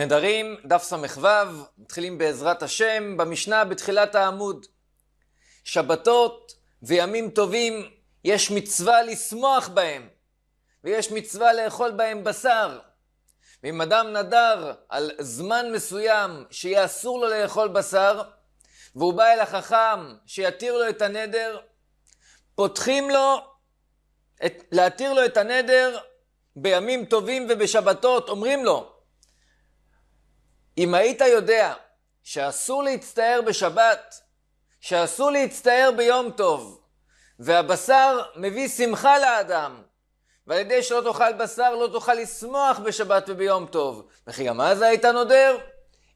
נדרים, דף ס"ו, מתחילים בעזרת השם, במשנה בתחילת העמוד. שבתות וימים טובים, יש מצווה לשמוח בהם, ויש מצווה לאכול בהם בשר. ואם אדם נדר על זמן מסוים שיהיה אסור לו לאכול בשר, והוא בא אל החכם שיתיר לו את הנדר, פותחים לו, את, להתיר לו את הנדר בימים טובים ובשבתות, אומרים לו, אם היית יודע שאסור להצטער בשבת, שאסור להצטער ביום טוב, והבשר מביא שמחה לאדם, ועל ידי שלא תאכל בשר לא תוכל לשמוח בשבת וביום טוב, וכי גם אז היית נודר?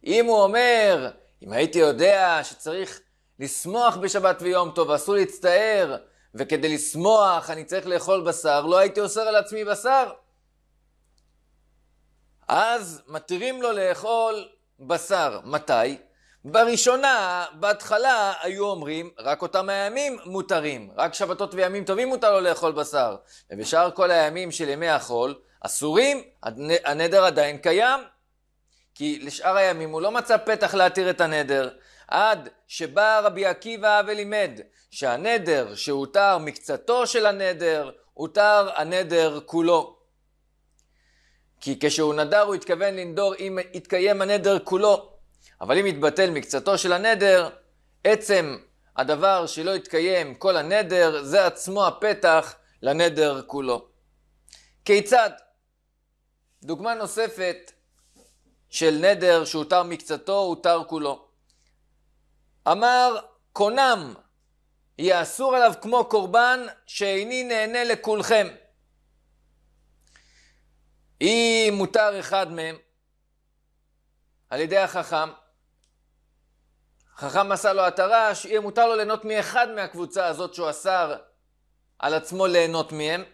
אם הוא אומר, אם הייתי יודע שצריך לשמוח בשבת ויום טוב, אסור להצטער, וכדי לשמוח אני צריך לאכול בשר, לא הייתי אוסר על עצמי בשר. אז מתירים לו לאכול בשר מתי? בראשונה, בהתחלה, היו אומרים, רק אותם הימים מותרים, רק שבתות וימים טובים מותר לו לאכול בשר. ובשאר כל הימים של ימי החול, אסורים, הנדר עדיין קיים. כי לשאר הימים הוא לא מצא פתח להתיר את הנדר, עד שבא רבי עקיבא ולימד שהנדר שהותר מקצתו של הנדר, הותר הנדר כולו. כי כשהוא נדר הוא התכוון לנדור אם יתקיים הנדר כולו. אבל אם יתבטל מקצתו של הנדר, עצם הדבר שלא יתקיים כל הנדר, זה עצמו הפתח לנדר כולו. כיצד? דוגמה נוספת של נדר שהותר מקצתו, הותר כולו. אמר קונם, יהיה אסור עליו כמו קורבן, שאיני נהנה לכולכם. אם מותר אחד מהם על ידי החכם, החכם עשה לו התרה, שיהיה מותר לו ליהנות מאחד מהקבוצה הזאת שהוא אסר על עצמו ליהנות מהם.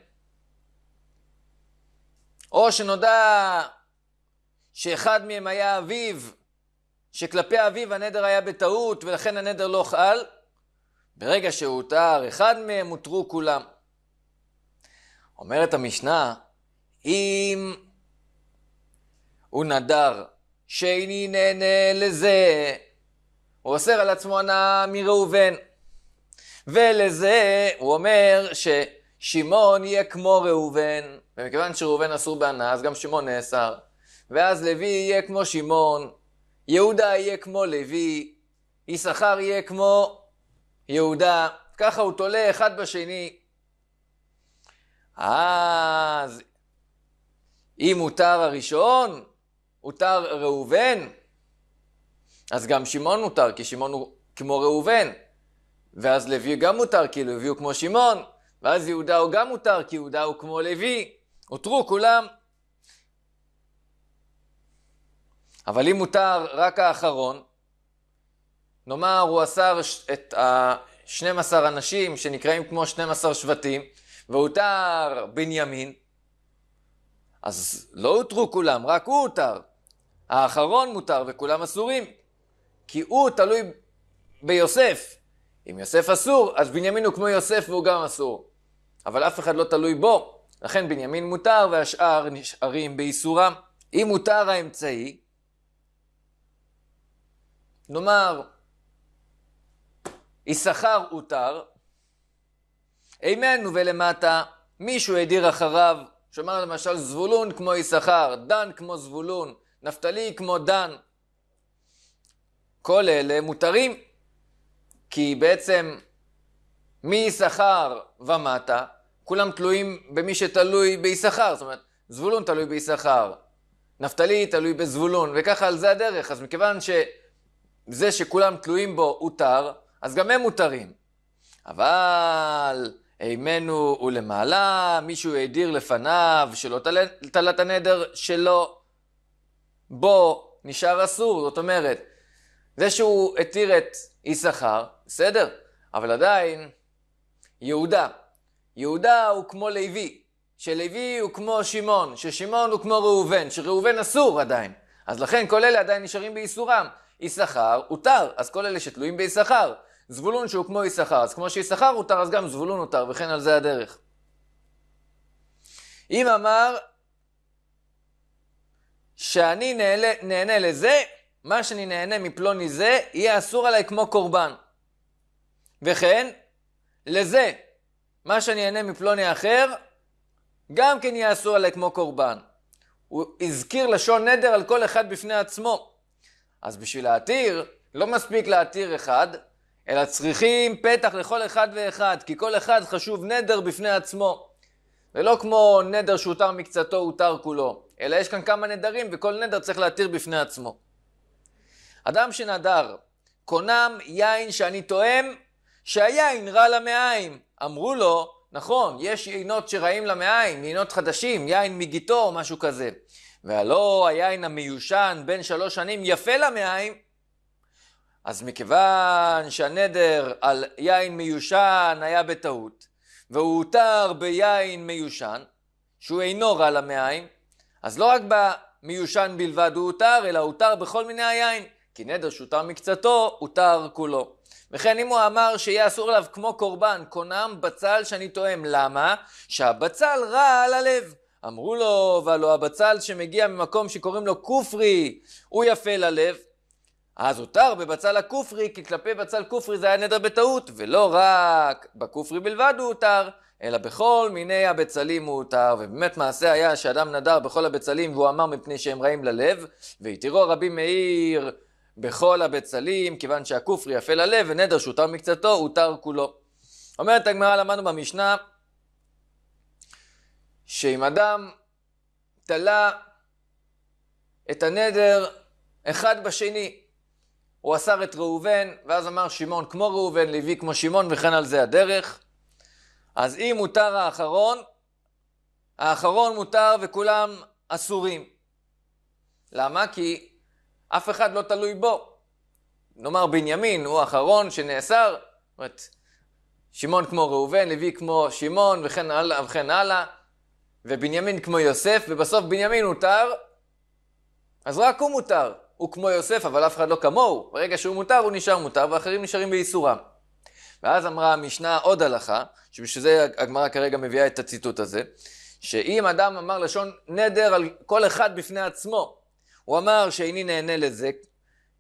או שנודע שאחד מהם היה אביו, שכלפי אביו הנדר היה בטעות ולכן הנדר לא חל. ברגע שהותר אחד מהם, הותרו כולם. אומרת המשנה, אם הוא נדר שאיני נהנה לזה. הוא אוסר על עצמו הנאה מראובן. ולזה הוא אומר ששמעון יהיה כמו ראובן, ומכיוון שראובן אסור בהנאה, אז גם שמעון נאסר. ואז לוי יהיה כמו שמעון, יהודה יהיה כמו לוי, יששכר יהיה כמו יהודה. ככה הוא תולה אחד בשני. אז אם מותר הראשון, הותר ראובן, אז גם שמעון הותר, כי שמעון הוא כמו ראובן. ואז לוי גם הותר, כי לוי הוא כמו שמעון. ואז יהודה הוא גם הותר, כי יהודה הוא כמו לוי. הותרו כולם. אבל אם הותר רק האחרון, נאמר הוא אסר את ה-12 אנשים שנקראים כמו 12 שבטים, והותר בנימין, אז לא הותרו כולם, רק הוא הותר. האחרון מותר וכולם אסורים, כי הוא תלוי ביוסף. אם יוסף אסור, אז בנימין הוא כמו יוסף והוא גם אסור. אבל אף אחד לא תלוי בו, לכן בנימין מותר והשאר נשארים באיסורם. אם מותר האמצעי, נאמר, יששכר הותר, אימנו ולמטה, מישהו הדיר אחריו שאומר למשל זבולון כמו יששכר, דן כמו זבולון, נפתלי כמו דן. כל אלה מותרים, כי בעצם מיששכר ומטה, כולם תלויים במי שתלוי ביששכר, זאת אומרת, זבולון תלוי ביששכר, נפתלי תלוי בזבולון, וככה על זה הדרך. אז מכיוון שזה שכולם תלויים בו הותר, אז גם הם מותרים. אבל אימנו ולמעלה, מישהו האדיר לפניו, שלא תלת הנדר שלו, בו נשאר אסור, זאת אומרת, זה שהוא התיר את יששכר, בסדר, אבל עדיין, יהודה. יהודה הוא כמו לוי, שלוי הוא כמו שמעון, ששמעון הוא כמו ראובן, שראובן אסור עדיין. אז לכן כל אלה עדיין נשארים באיסורם. יששכר הותר, אז כל אלה שתלויים ביששכר. זבולון שהוא כמו יששכר, אז כמו שיששכר הותר, אז גם זבולון הותר, וכן על זה הדרך. אם אמר שאני נהנה, נהנה לזה, מה שאני נהנה מפלוני זה, יהיה אסור עליי כמו קורבן. וכן, לזה, מה שאני אהנה מפלוני אחר, גם כן יהיה אסור עליי כמו קורבן. הוא הזכיר לשון נדר על כל אחד בפני עצמו. אז בשביל להתיר, לא מספיק להתיר אחד, אלא צריכים פתח לכל אחד ואחד, כי כל אחד חשוב נדר בפני עצמו. ולא כמו נדר שהותר מקצתו, הותר כולו, אלא יש כאן כמה נדרים וכל נדר צריך להתיר בפני עצמו. אדם שנדר, קונם יין שאני תואם, שהיין רע למעיים. אמרו לו, נכון, יש יינות שרעים למעיים, יינות חדשים, יין מגיטו או משהו כזה. והלא היין המיושן בין שלוש שנים יפה למעיים, אז מכיוון שהנדר על יין מיושן היה בטעות, והוא הותר ביין מיושן, שהוא אינו רע למעיים, אז לא רק במיושן בלבד הוא הותר, אלא הותר בכל מיני היין, כי נדר שהותר מקצתו, הותר כולו. וכן אם הוא אמר שיהיה אסור עליו כמו קורבן, קונם בצל שאני תואם. למה? שהבצל רע על הלב. אמרו לו, והלא הבצל שמגיע ממקום שקוראים לו כופרי, הוא יפה ללב, אז הותר בבצל הכופרי, כי כלפי בצל כופרי זה היה נדר בטעות, ולא רק בכופרי בלבד הוא הותר, אלא בכל מיני הבצלים הוא הותר, ובאמת מעשה היה שאדם נדר בכל הבצלים והוא אמר מפני שהם רעים ללב, והתירו רבי מאיר בכל הבצלים, כיוון שהכופרי יפה ללב, ונדר שהותר מקצתו הותר כולו. אומרת הגמרא, למדנו במשנה, שאם אדם תלה את הנדר אחד בשני, הוא אסר את ראובן, ואז אמר שמעון כמו ראובן, לוי כמו שמעון, וכן על זה הדרך. אז אם מותר האחרון, האחרון מותר וכולם אסורים. למה? כי אף אחד לא תלוי בו. נאמר בנימין הוא האחרון שנאסר, זאת אומרת, שמעון כמו ראובן, לוי כמו שמעון וכן הלאה וכן הלאה, ובנימין כמו יוסף, ובסוף בנימין הותר, אז רק הוא מותר. הוא כמו יוסף, אבל אף אחד לא כמוהו. ברגע שהוא מותר, הוא נשאר מותר, ואחרים נשארים באיסורם. ואז אמרה המשנה עוד הלכה, שבשביל זה הגמרא כרגע מביאה את הציטוט הזה, שאם אדם אמר לשון נדר על כל אחד בפני עצמו, הוא אמר שאיני נהנה לזה,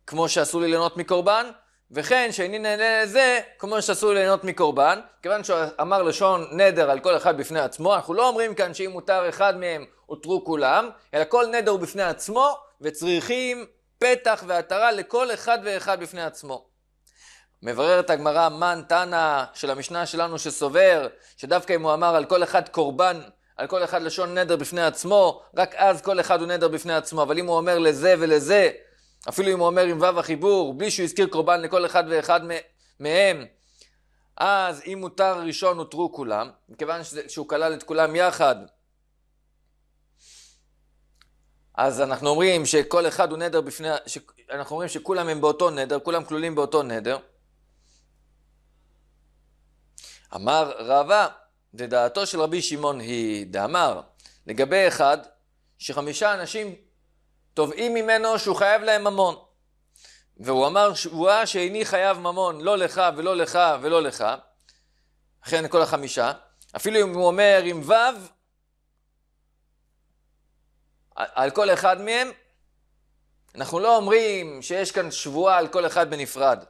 כמו שאסור לי ליהנות מקורבן, וכן שאיני נהנה לזה, כמו שאסור לי ליהנות מקורבן. כיוון שהוא אמר לשון נדר על כל אחד בפני עצמו, אנחנו לא אומרים כאן שאם מותר אחד מהם, הותרו כולם, אלא כל נדר הוא בפני עצמו, וצריכים פתח ועטרה לכל אחד ואחד בפני עצמו. מבררת הגמרא מן תנא של המשנה שלנו שסובר שדווקא אם הוא אמר על כל אחד קורבן, על כל אחד לשון נדר בפני עצמו, רק אז כל אחד הוא נדר בפני עצמו, אבל אם הוא אומר לזה ולזה, אפילו אם הוא אומר עם ו' החיבור, בלי שהוא הזכיר קורבן לכל אחד ואחד מהם, אז אם מותר ראשון הותרו כולם, מכיוון שהוא כלל את כולם יחד, אז אנחנו אומרים שכל אחד הוא נדר בפני, ש... אנחנו אומרים שכולם הם באותו נדר, כולם כלולים באותו נדר. אמר רבה, ודעתו של רבי שמעון היא דאמר, לגבי אחד שחמישה אנשים תובעים ממנו שהוא חייב להם ממון. והוא אמר שבועה שאיני חייב ממון, לא לך ולא לך ולא לך, אכן כל החמישה. אפילו אם הוא אומר עם ו' על כל אחד מהם, אנחנו לא אומרים שיש כאן שבועה על כל אחד בנפרד.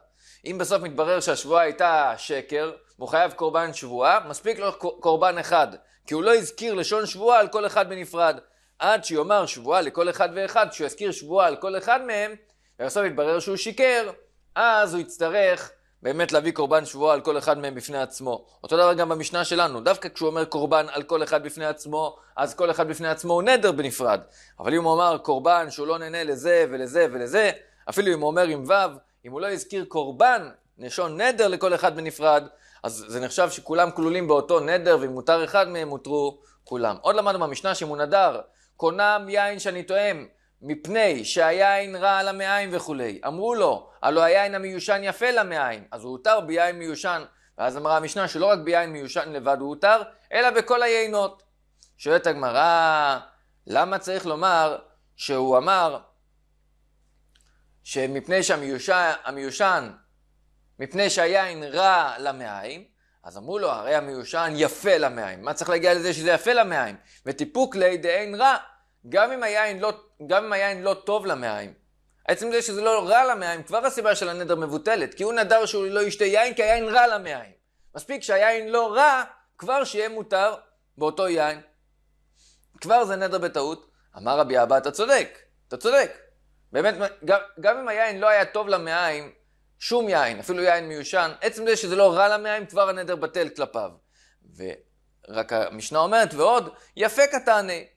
אם בסוף מתברר שהשבועה הייתה שקר, והוא חייב קורבן שבועה, מספיק לו קורבן אחד, כי הוא לא הזכיר לשון שבועה על כל אחד בנפרד. עד שיאמר שבועה לכל אחד ואחד, כשהוא יזכיר שבועה על כל אחד מהם, ובסוף יתברר שהוא שיקר, אז הוא יצטרך באמת להביא קורבן שבועה על כל אחד מהם בפני עצמו. אותו דבר גם במשנה שלנו, דווקא כשהוא אומר קורבן על כל אחד בפני עצמו, אז כל אחד בפני עצמו הוא נדר בנפרד. אבל אם הוא אמר קורבן שהוא לא נהנה לזה ולזה ולזה, אפילו אם הוא אומר עם ו', אם הוא לא הזכיר קורבן, נשון נדר לכל אחד בנפרד, אז זה נחשב שכולם כלולים באותו נדר, ואם מותר אחד מהם, הותרו כולם. עוד למדנו במשנה שאם הוא נדר, קונם יין שאני טועם, מפני שהיין רע על המעיים וכולי. אמרו לו, הלא היין המיושן יפה למעיים, אז הוא הותר ביין מיושן. ואז אמרה המשנה שלא רק ביין מיושן לבד הוא הותר, אלא בכל היינות. שואלת הגמרא, למה צריך לומר שהוא אמר שמפני שהמיושן, המיושן, מפני שהיין רע למעיים, אז אמרו לו, הרי המיושן יפה למעיים. מה צריך להגיע לזה שזה יפה למעיים? וטיפוק ליה לידיין רע. גם אם היין לא, גם אם היין לא טוב למעיים. עצם זה שזה לא רע למעיים, כבר הסיבה של הנדר מבוטלת, כי הוא נדר שהוא לא ישתה יין כי היין רע למעיים. מספיק שהיין לא רע, כבר שיהיה מותר באותו יין. כבר זה נדר בטעות. אמר רבי אבא, אתה צודק, אתה צודק. באמת, גם, גם אם היין לא היה טוב למעיים, שום יין, אפילו יין מיושן, עצם זה שזה לא רע למעיים, כבר הנדר בטל כלפיו. ורק המשנה אומרת, ועוד, יפה קטני,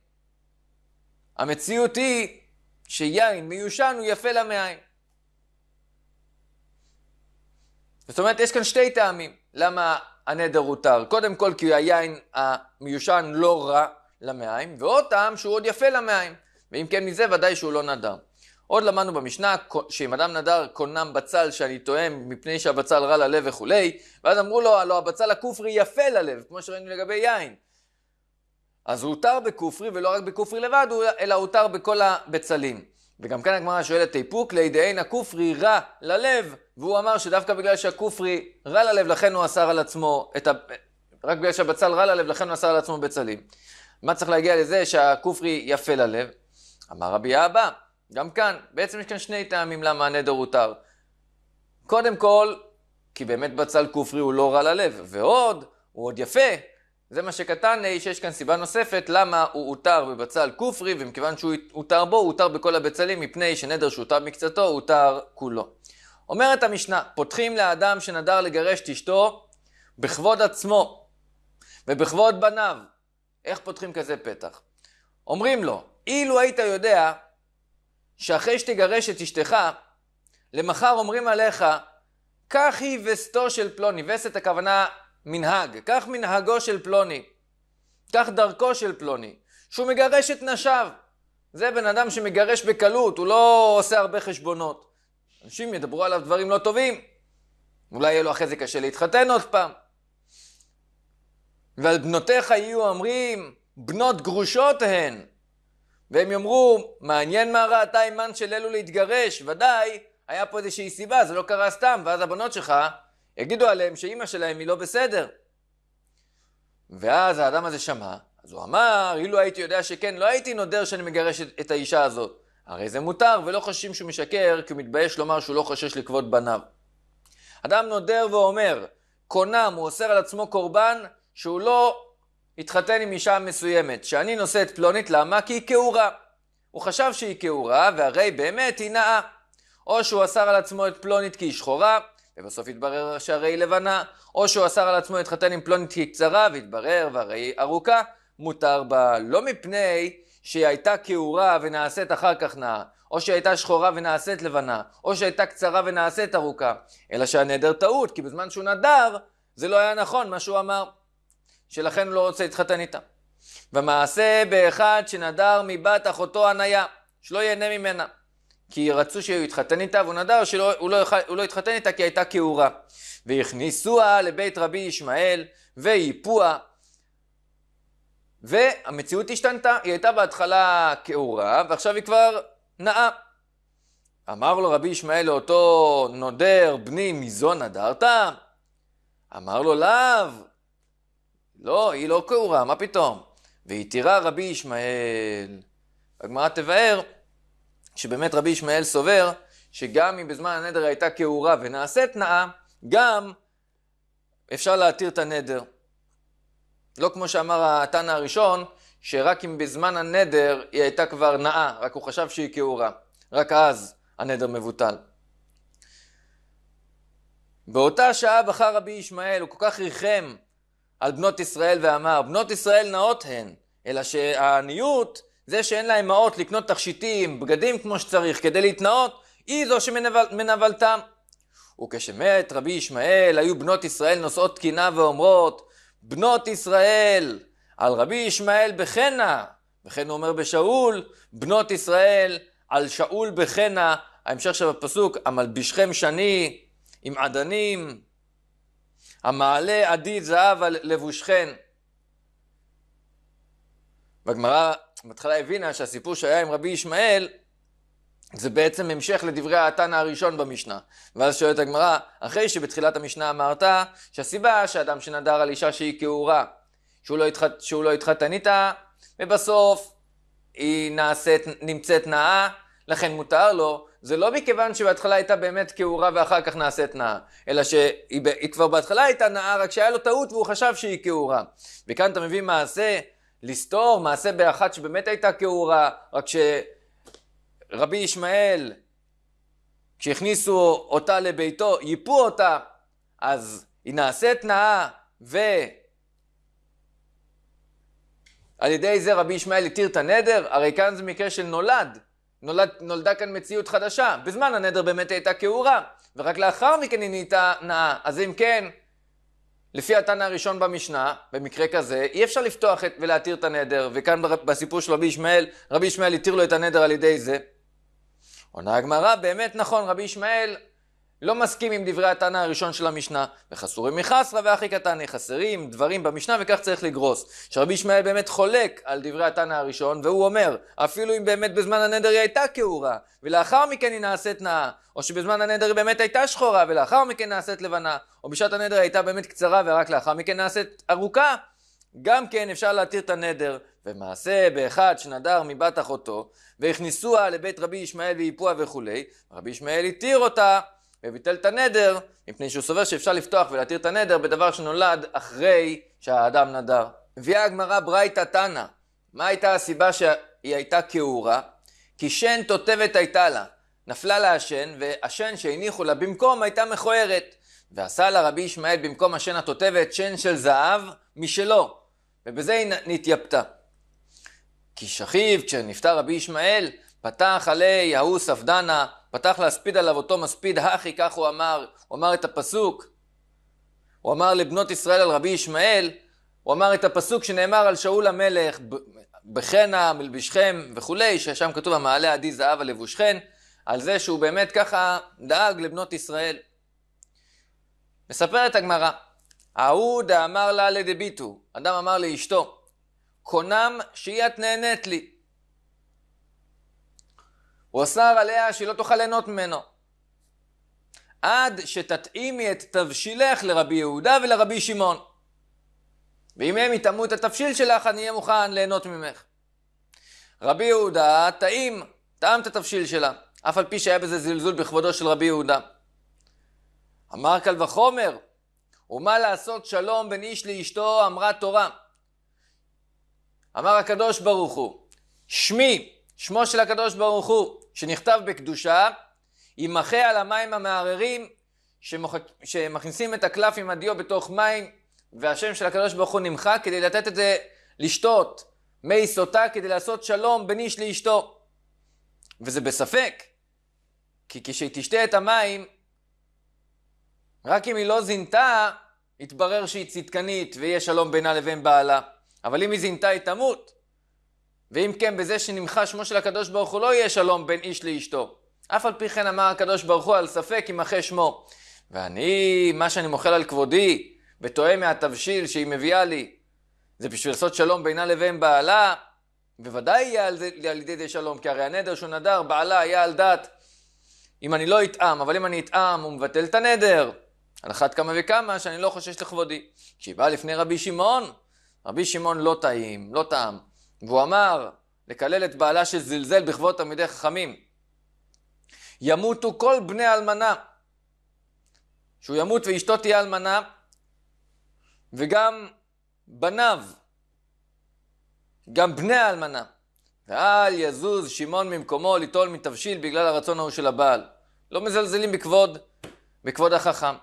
המציאות היא שיין מיושן הוא יפה למעיים. זאת אומרת, יש כאן שתי טעמים למה הנדר הותר. קודם כל, כי היין המיושן לא רע למעיים, ועוד טעם שהוא עוד יפה למעיים. ואם כן מזה, ודאי שהוא לא נדר. עוד למדנו במשנה שאם אדם נדר קונם בצל שאני טועם, מפני שהבצל רע ללב וכולי, ואז אמרו לו, הלוא הבצל הכופרי יפה ללב, כמו שראינו לגבי יין. אז הוא הותר בכופרי, ולא רק בכופרי לבד, אלא הותר בכל הבצלים. וגם כאן הגמרא שואלת איפוק, לידיעין הכופרי רע ללב, והוא אמר שדווקא בגלל שהכופרי רע ללב, לכן הוא אסר על עצמו את ה... רק בגלל שהבצל רע ללב, לכן הוא אסר על עצמו בצלים. מה צריך להגיע לזה שהכופרי יפה ללב? אמר רבי אבא, גם כאן, בעצם יש כאן שני טעמים למה הנדר הותר. קודם כל, כי באמת בצל כופרי הוא לא רע ללב, ועוד, הוא עוד יפה, זה מה שקטן, אה, שיש כאן סיבה נוספת למה הוא הותר בבצל כופרי, ומכיוון שהוא הותר בו, הוא הותר בכל הבצלים, מפני שנדר שהותר מקצתו, הוא הותר כולו. אומרת המשנה, פותחים לאדם שנדר לגרש את אשתו בכבוד עצמו ובכבוד בניו. איך פותחים כזה פתח? אומרים לו, אילו היית יודע שאחרי שתגרש את אשתך, למחר אומרים עליך, קח היא וסתו של פלוני, וסת הכוונה מנהג, כך מנהגו של פלוני, כך דרכו של פלוני, שהוא מגרש את נשיו. זה בן אדם שמגרש בקלות, הוא לא עושה הרבה חשבונות. אנשים ידברו עליו דברים לא טובים. אולי יהיה לו אחרי זה קשה להתחתן עוד פעם. ועל בנותיך יהיו אומרים, בנות גרושות הן. והם יאמרו, מעניין מה ראתה אימן של אלו להתגרש, ודאי, היה פה איזושהי סיבה, זה לא קרה סתם, ואז הבנות שלך יגידו עליהם שאימא שלהם היא לא בסדר. ואז האדם הזה שמע, אז הוא אמר, אילו הייתי יודע שכן, לא הייתי נודר שאני מגרש את, את האישה הזאת. הרי זה מותר, ולא חושבים שהוא משקר, כי הוא מתבייש לומר שהוא לא חושש לכבוד בניו. אדם נודר ואומר, קונם, הוא אוסר על עצמו קורבן, שהוא לא התחתן עם אישה מסוימת, שאני נושא את פלונית, למה? כי היא כעורה. הוא חשב שהיא כעורה, והרי באמת היא נאה. או שהוא אסר על עצמו את פלונית כי היא שחורה, ובסוף התברר שהרי היא לבנה, או שהוא אסר על עצמו להתחתן עם פלונית כי קצרה, והתברר והרי היא ארוכה, מותר בה לא מפני שהיא הייתה כעורה ונעשית אחר כך נאה, או שהיא הייתה שחורה ונעשית לבנה, או שהיא הייתה קצרה ונעשית ארוכה, אלא שהנדר טעות, כי בזמן שהוא נדר, זה לא היה נכון מה שהוא אמר, שלכן הוא לא רוצה להתחתן איתה. ומעשה באחד שנדר מבת אחותו הניה, שלא ייהנה ממנה. כי רצו שהוא יתחתן איתה, והוא נדר שהוא לא, לא התחתן איתה כי הייתה כעורה. והכניסוה לבית רבי ישמעאל, ואיפוה. והמציאות השתנתה, היא הייתה בהתחלה כעורה, ועכשיו היא כבר נאה. אמר לו רבי ישמעאל לאותו נודר, בני, מזו נדרת? אמר לו, לאו. לא, היא לא כעורה, מה פתאום? והתירה רבי ישמעאל. הגמרא תבאר שבאמת רבי ישמעאל סובר שגם אם בזמן הנדר הייתה כעורה ונעשית נאה, גם אפשר להתיר את הנדר. לא כמו שאמר התנא הראשון, שרק אם בזמן הנדר היא הייתה כבר נאה, רק הוא חשב שהיא כעורה. רק אז הנדר מבוטל. באותה שעה בחר רבי ישמעאל, הוא כל כך ריחם על בנות ישראל ואמר, בנות ישראל נאות הן, אלא שהעניות זה שאין לה אמהות לקנות תכשיטים, בגדים כמו שצריך כדי להתנאות, היא זו שמנבלתם. וכשמת רבי ישמעאל, היו בנות ישראל נושאות תקינה ואומרות, בנות ישראל, על רבי ישמעאל בחנה, וכן הוא אומר בשאול, בנות ישראל, על שאול בחנה, ההמשך של הפסוק, המלבישכם שני, עם עדנים, המעלה עדי זהב על לבושכן. בגמרא בהתחלה הבינה שהסיפור שהיה עם רבי ישמעאל, זה בעצם המשך לדברי האתנא הראשון במשנה. ואז שואלת הגמרא, אחרי שבתחילת המשנה אמרת שהסיבה שאדם שנדר על אישה שהיא כעורה, שהוא לא, התח... שהוא לא התחתן איתה, ובסוף היא נעשית, נמצאת נאה, לכן מותר לו, זה לא מכיוון שבהתחלה הייתה באמת כעורה ואחר כך נעשית נאה, אלא שהיא כבר בהתחלה הייתה נאה, רק שהיה לו טעות והוא חשב שהיא כעורה. וכאן אתה מביא מעשה לסתור מעשה באחת שבאמת הייתה כאורה, רק שרבי ישמעאל, כשהכניסו אותה לביתו, ייפו אותה, אז היא נעשית נאה, ועל ידי זה רבי ישמעאל התיר את הנדר, הרי כאן זה מקרה של נולד. נולד, נולדה כאן מציאות חדשה, בזמן הנדר באמת הייתה כאורה, ורק לאחר מכן היא נהייתה נאה, אז אם כן, לפי התנא הראשון במשנה, במקרה כזה, אי אפשר לפתוח את, ולהתיר את הנדר, וכאן בסיפור של רבי ישמעאל, רבי ישמעאל התיר לו את הנדר על ידי זה. עונה הגמרא, באמת נכון, רבי ישמעאל לא מסכים עם דברי התנא הראשון של המשנה, וחסורים מחסרה והכי קטן, חסרים דברים במשנה וכך צריך לגרוס. שרבי ישמעאל באמת חולק על דברי התנא הראשון, והוא אומר, אפילו אם באמת בזמן הנדר היא הייתה כעורה, ולאחר מכן היא נעשית נאה, או שבזמן הנדר היא באמת הייתה שחורה, ולאחר מכן נעשית לבנה, או בשעת הנדר היא הייתה באמת קצרה ורק לאחר מכן נעשית ארוכה, גם כן אפשר להתיר את הנדר, ומעשה באחד שנדר מבת אחותו, והכניסוה לבית רבי ישמעאל ויפוה וכולי, רבי ישמעאל התיר אותה וביטל את הנדר, מפני שהוא סובר שאפשר לפתוח ולהתיר את הנדר בדבר שנולד אחרי שהאדם נדר. מביאה הגמרא ברייתא תנא, מה הייתה הסיבה שהיא הייתה כעורה? כי שן תותבת הייתה לה, נפלה לה השן, והשן שהניחו לה במקום הייתה מכוערת. ועשה לה רבי ישמעאל במקום השן התותבת שן של זהב משלו, ובזה היא נתייפתה. כי שכיב, כשנפטר רבי ישמעאל, פתח עלי ההוא ספדנה פתח להספיד עליו אותו מספיד האחי, כך הוא אמר, הוא אמר את הפסוק, הוא אמר לבנות ישראל על רבי ישמעאל, הוא אמר את הפסוק שנאמר על שאול המלך, בחנה מלבישכם וכולי, ששם כתוב המעלה עדי זהב על לבושכן, על זה שהוא באמת ככה דאג לבנות ישראל. מספרת הגמרא, ההוא דאמר לה לדביטו, אדם אמר לאשתו, קונם שהיא את נהנית לי. הוא אסר עליה שהיא לא תוכל ליהנות ממנו. עד שתתאימי את תבשילך לרבי יהודה ולרבי שמעון. ואם הם יטעמו את התבשיל שלך, אני אהיה מוכן ליהנות ממך. רבי יהודה טעים, טעם את התבשיל שלה, אף על פי שהיה בזה זלזול בכבודו של רבי יהודה. אמר קל וחומר, ומה לעשות שלום בין איש לאשתו, אמרה תורה. אמר הקדוש ברוך הוא, שמי, שמו של הקדוש ברוך הוא, שנכתב בקדושה, יימחה על המים המערערים שמוח... שמכניסים את הקלף עם הדיו בתוך מים, והשם של הקדוש ברוך הוא נמחק כדי לתת את זה לשתות, מי סוטה כדי לעשות שלום בין איש לאשתו. וזה בספק, כי כשהיא תשתה את המים, רק אם היא לא זינתה, יתברר שהיא צדקנית ויהיה שלום בינה לבין בעלה. אבל אם היא זינתה היא תמות. ואם כן, בזה שנמחה שמו של הקדוש ברוך הוא לא יהיה שלום בין איש לאשתו. אף על פי כן אמר הקדוש ברוך הוא על ספק ימחה שמו. ואני, מה שאני מוחל על כבודי, ותוהה מהתבשיל שהיא מביאה לי, זה בשביל לעשות שלום בינה לבין בעלה, בוודאי יהיה על, זה, על ידי די שלום, כי הרי הנדר שהוא נדר, בעלה היה על דת. אם אני לא אטעם, אבל אם אני אטעם, הוא מבטל את הנדר. על אחת כמה וכמה שאני לא חושש לכבודי. כשהיא באה לפני רבי שמעון, רבי שמעון לא טעים, לא טעם. והוא אמר לקלל את בעלה שזלזל בכבוד תלמידי חכמים. ימותו כל בני אלמנה. שהוא ימות ואשתו תהיה אלמנה, וגם בניו, גם בני האלמנה. ואל יזוז שמעון ממקומו ליטול מתבשיל בגלל הרצון ההוא של הבעל. לא מזלזלים בכבוד, בכבוד החכם.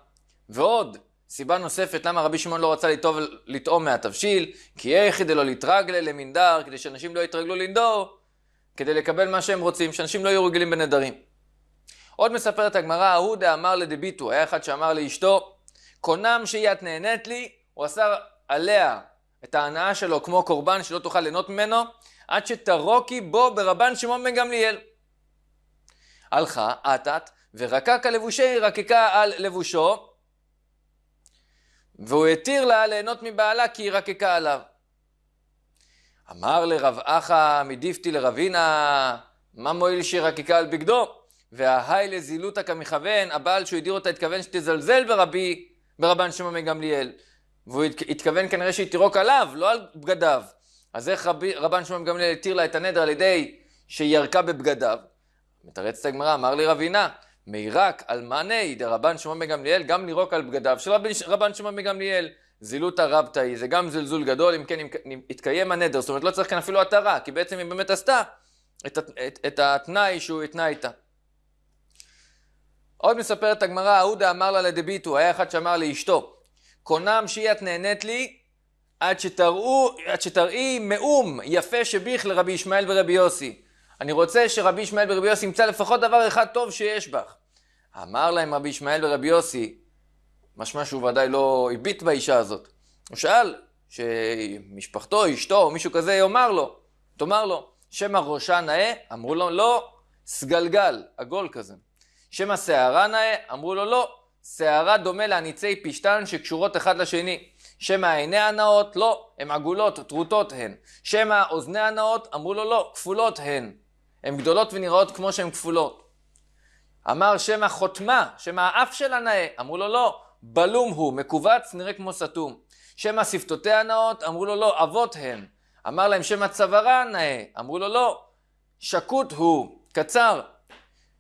ועוד, סיבה נוספת למה רבי שמעון לא רצה לטעום לטעום מהתבשיל, כי איך כדי לא להתרגלה למנדר, כדי שאנשים לא יתרגלו לנדור, כדי לקבל מה שהם רוצים, שאנשים לא יהיו רגילים בנדרים. עוד מספרת הגמרא, ההוא דאמר לדביטו, היה אחד שאמר לאשתו, קונם שהיא את נהנית לי, הוא אסר עליה את ההנאה שלו כמו קורבן שלא תוכל ליהנות ממנו, עד שתרוקי בו ברבן שמעון בן גמליאל. הלכה, אטת, ורקק לבושי רקקה על לבושו, והוא התיר לה ליהנות מבעלה כי היא רקקה עליו. אמר לרב אחא מדיפתי לרבינה, מה מועיל שהיא רקקה על בגדו? וההי לזילותא כמכוון, הבעל שהוא הדיר אותה התכוון שתזלזל ברבי, ברבן שמעון מגמליאל. והוא התכוון כנראה שהיא תירוק עליו, לא על בגדיו. אז איך רבי, רבן שמעון גמליאל התיר לה את הנדר על ידי שהיא ירקה בבגדיו? מתרצת הגמרא, אמר לי רבינה, מירק על אלמני, דרבן שמעון בגמליאל, גם לירוק על בגדיו של רבן שמעון בגמליאל. זילות הרבתאי, זה גם זלזול גדול, אם כן, אם התקיים הנדר, זאת אומרת, לא צריך כאן אפילו התרה, כי בעצם היא באמת עשתה את, את, את את התנאי שהוא התנה איתה. עוד מספרת הגמרא, אהודה אמר לה לדביטו, היה אחד שאמר לאשתו, קונם שהיא את נהנית לי, עד, שתראו, עד שתראי מאום יפה שביך לרבי ישמעאל ורבי יוסי. אני רוצה שרבי ישמעאל ורבי יוסי ימצא לפחות דבר אחד טוב שיש בך. אמר להם רבי ישמעאל ורבי יוסי, משמע שהוא ודאי לא הביט באישה הזאת. הוא שאל שמשפחתו, אשתו או מישהו כזה יאמר לו, תאמר לו, שמא ראשה נאה? אמרו לו, לא, סגלגל, עגול כזה. שמא שערה נאה? אמרו לו, לא, שערה דומה לעניצי פשתן שקשורות אחד לשני. שמא עיניה הנאות? לא, הן עגולות, טרוטות הן. שמא אוזניה הנאות? אמרו לו, לא, כפולות הן. הן גדולות ונראות כמו שהן כפולות. אמר שם החותמה, שם האף שלה נאה, אמרו לו לא, בלום הוא, מכווץ, נראה כמו סתום. שם השפתותיה נאות, אמרו לו לא, אבות הן. אמר להם שם הצווארה נאה, אמרו לו לא, שקוט הוא, קצר.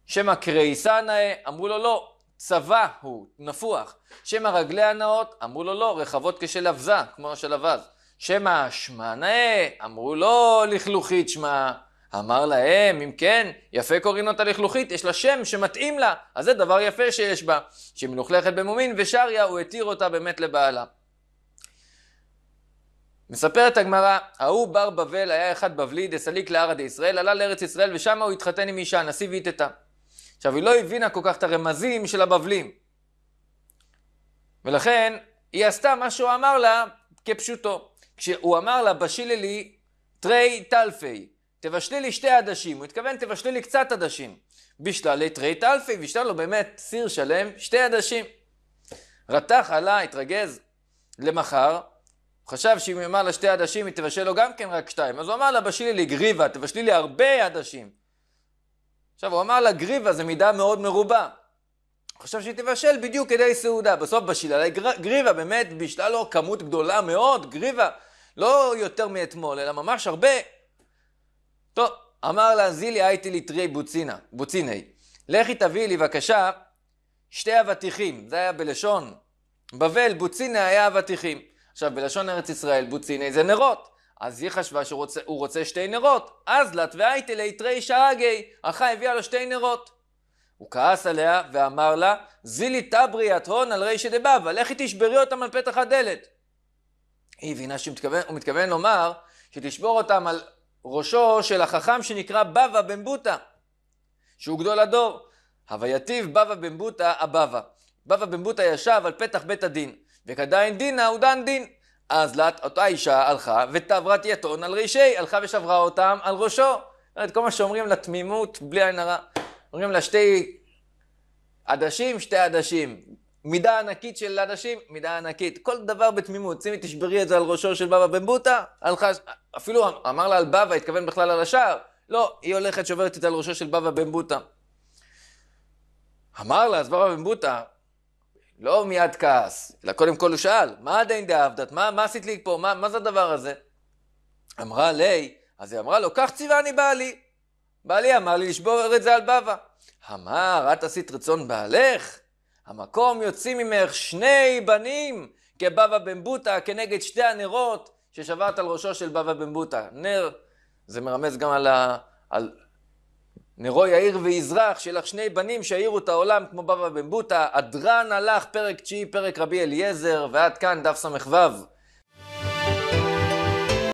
שם הקריסה נאה, אמרו לו לא, צבא הוא, נפוח. שם הרגלי הנאות, אמרו לו לא, רחבות כשל אבזה, כמו של אבז. שם האשמה נאה, אמרו לו לא, לכלוכית שמה. אמר להם, אם כן, יפה קוראים אותה לכלוכית, יש לה שם שמתאים לה, אז זה דבר יפה שיש בה, שהיא מלוכלכת במומין, ושריה הוא התיר אותה באמת לבעלה. מספרת הגמרא, ההוא בר בבל היה אחד בבלי דסליק להרא דישראל, עלה לארץ ישראל ושם הוא התחתן עם אישה, הנשיא ויטטה. עכשיו, היא לא הבינה כל כך את הרמזים של הבבלים. ולכן, היא עשתה מה שהוא אמר לה כפשוטו. כשהוא אמר לה, בשילי לי תרי טלפי, תבשלי לי שתי עדשים, הוא התכוון תבשלי לי קצת עדשים. בשללי תרית אלפי, בשלל לו באמת סיר שלם, שתי עדשים. רתח עלה, התרגז למחר, הוא חשב שאם יאמר לה שתי עדשים היא תבשל לו גם כן רק שתיים. אז הוא אמר לה בשלי לי גריבה, תבשלי לי הרבה עדשים. עכשיו הוא אמר לה גריבה זה מידה מאוד מרובה. הוא חשב שהיא תבשל בדיוק כדי סעודה. בסוף בשלה לה גריבה, באמת בשלה לו כמות גדולה מאוד, גריבה. לא יותר מאתמול, אלא ממש הרבה. טוב, אמר לה, זילי הייתי לטרי בוצינה, בוציני. לכי תביאי לי בבקשה שתי אבטיחים. זה היה בלשון בבל, בוציני היה אבטיחים. עכשיו, בלשון ארץ ישראל, בוציני זה נרות. אז היא חשבה שהוא רוצה, רוצה שתי נרות. אז לת והייתי ליתרי שעגי, אחי הביאה לו שתי נרות. הוא כעס עליה ואמר לה, זילי תברי את הון על רישא דבבא, לכי תשברי אותם על פתח הדלת. היא הבינה שהוא מתכוון לומר, שתשבור אותם על ראשו של החכם שנקרא בבא בן בוטה, שהוא גדול הדור. הוויתיב בבא בן בוטה הבבא. בבא בן בוטה ישב על פתח בית הדין, וכדאין דינא הוא דן דין. אז לת, אותה אישה הלכה ותעברת יתון על רישי, הלכה ושברה אותם על ראשו. את כל מה שאומרים לה תמימות, בלי עין הרע. אומרים לה שתי עדשים, שתי עדשים. מידה ענקית של עדשים, מידה ענקית. כל דבר בתמימות. שימי תשברי את זה על ראשו של בבא בן בוטה, הלכה, אפילו אמר לה על בבא, התכוון בכלל על השער. לא, היא הולכת, שוברת את על ראשו של בבא בן בוטה. אמר לה, אז בבא בן בוטה, לא מיד כעס, אלא קודם כל הוא שאל, מה עדיין דאבדת? מה, מה עשית לי פה? מה, מה זה הדבר הזה? אמרה לי, אז היא אמרה לו, כך ציווני בעלי. בעלי אמר לי לשבור את זה על בבא. אמר, את עשית רצון בעלך? המקום יוצאים ממך שני בנים כבבא בן בוטה כנגד שתי הנרות, ששבת על ראשו של בבא בן בוטה. נר, זה מרמז גם על, ה, על נרו יאיר ויזרח, שיהיה שני בנים שהאירו את העולם כמו בבא בן בוטה. אדרן הלך, פרק תשיעי, פרק רבי אליעזר, ועד כאן דף ס"ו.